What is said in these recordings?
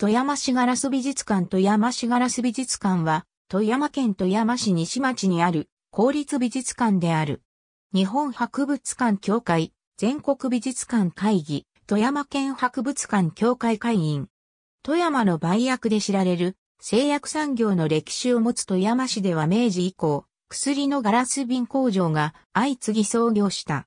富山市ガラス美術館富山市ガラス美術館は、富山県富山市西町にある公立美術館である。日本博物館協会、全国美術館会議、富山県博物館協会会員。富山の売薬で知られる製薬産業の歴史を持つ富山市では明治以降、薬のガラス瓶工場が相次ぎ創業した。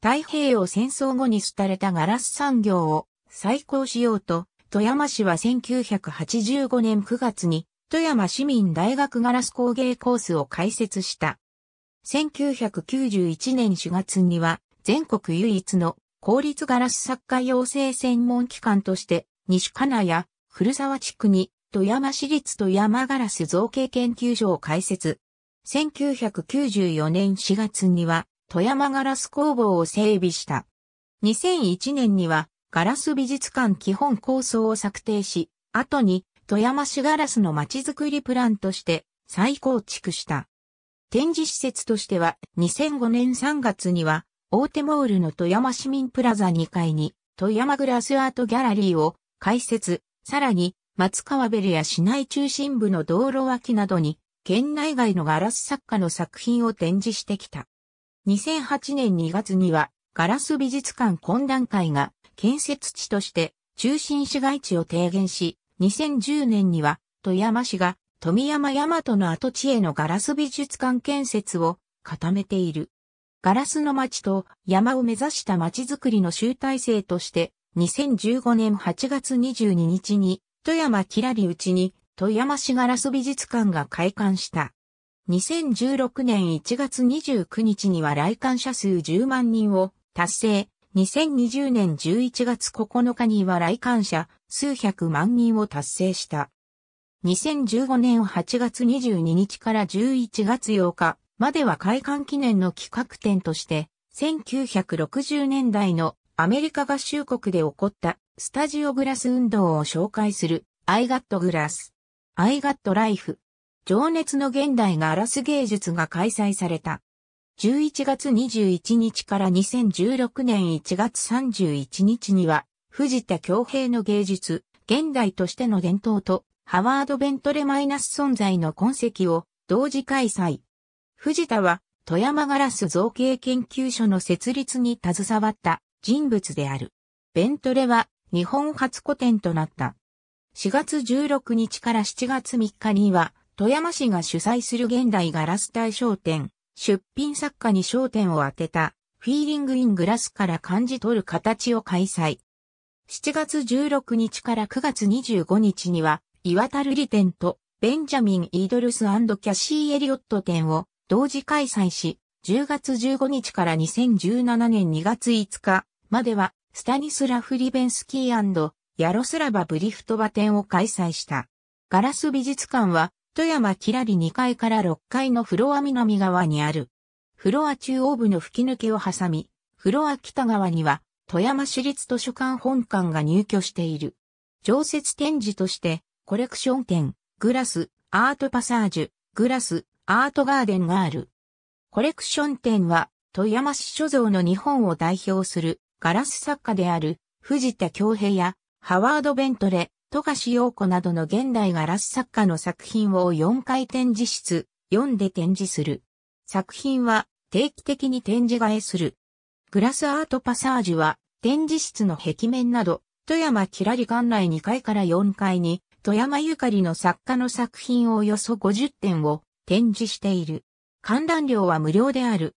太平洋戦争後に廃れたガラス産業を再興しようと、富山市は1985年9月に、富山市民大学ガラス工芸コースを開設した。1991年4月には、全国唯一の公立ガラス作家養成専門機関として、西金谷、古沢地区に、富山市立富山ガラス造形研究所を開設。1994年4月には、富山ガラス工房を整備した。2001年には、ガラス美術館基本構想を策定し、後に富山市ガラスの街づくりプランとして再構築した。展示施設としては2005年3月には大手モールの富山市民プラザ2階に富山グラスアートギャラリーを開設、さらに松川ベルや市内中心部の道路脇などに県内外のガラス作家の作品を展示してきた。2008年2月にはガラス美術館懇談会が建設地として中心市街地を提言し、2010年には富山市が富山大和の跡地へのガラス美術館建設を固めている。ガラスの街と山を目指した街づくりの集大成として、2015年8月22日に富山きらりうちに富山市ガラス美術館が開館した。2016年1月29日には来館者数10万人を達成、2020年11月9日には来館者数百万人を達成した。2015年8月22日から11月8日までは開館記念の企画展として、1960年代のアメリカ合衆国で起こったスタジオグラス運動を紹介する I got glass, I got life 情熱の現代がアラス芸術が開催された。11月21日から2016年1月31日には、藤田京平の芸術、現代としての伝統と、ハワード・ベントレマイナス存在の痕跡を同時開催。藤田は、富山ガラス造形研究所の設立に携わった人物である。ベントレは、日本初古典となった。4月16日から7月3日には、富山市が主催する現代ガラス大賞展、出品作家に焦点を当てた、フィーリングイングラスから感じ取る形を開催。7月16日から9月25日には、岩田瑠璃店と、ベンジャミン・イードルスキャシー・エリオット店を同時開催し、10月15日から2017年2月5日までは、スタニスラフ・リベンスキーヤロスラバ・ブリフトバ展を開催した。ガラス美術館は富山きらり2階から6階のフロア南側にある。フロア中央部の吹き抜けを挟み、フロア北側には富山市立図書館本館が入居している。常設展示として、コレクション展、グラス、アートパサージュ、グラス、アートガーデンがある。コレクション展は、富山市所蔵の日本を代表するガラス作家である藤田京平やハワード・ベントレ、富樫陽子などの現代ガラス作家の作品を4回展示室、読んで展示する。作品は定期的に展示替えする。グラスアートパサージュは展示室の壁面など、富山キラリ館内2階から4階に、富山ゆかりの作家の作品およそ50点を展示している。観覧料は無料である。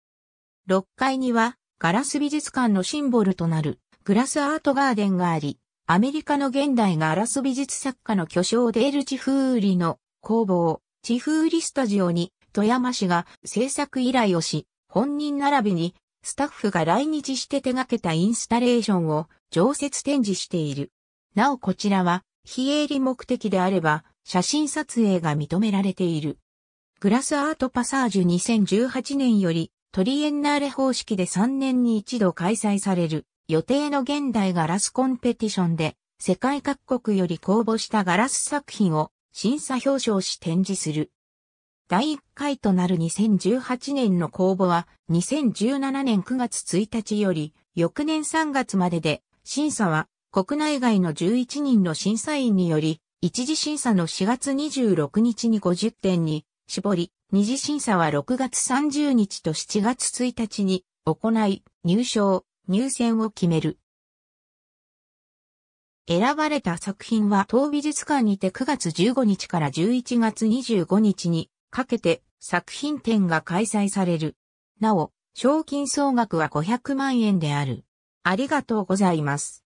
6階にはガラス美術館のシンボルとなるグラスアートガーデンがあり、アメリカの現代がラス美術作家の巨匠デール・チフーリの工房、チフーリスタジオに富山市が制作依頼をし、本人並びにスタッフが来日して手掛けたインスタレーションを常設展示している。なおこちらは非営利目的であれば写真撮影が認められている。グラスアートパサージュ2018年よりトリエンナーレ方式で3年に一度開催される予定の現代ガラスコンペティションで世界各国より公募したガラス作品を審査表彰し展示する。第1回となる2018年の公募は2017年9月1日より翌年3月までで審査は国内外の11人の審査員により一次審査の4月26日に50点に絞り二次審査は6月30日と7月1日に行い入賞入選を決める。選ばれた作品は当美術館にて9月15日から11月25日にかけて作品展が開催される。なお、賞金総額は500万円である。ありがとうございます。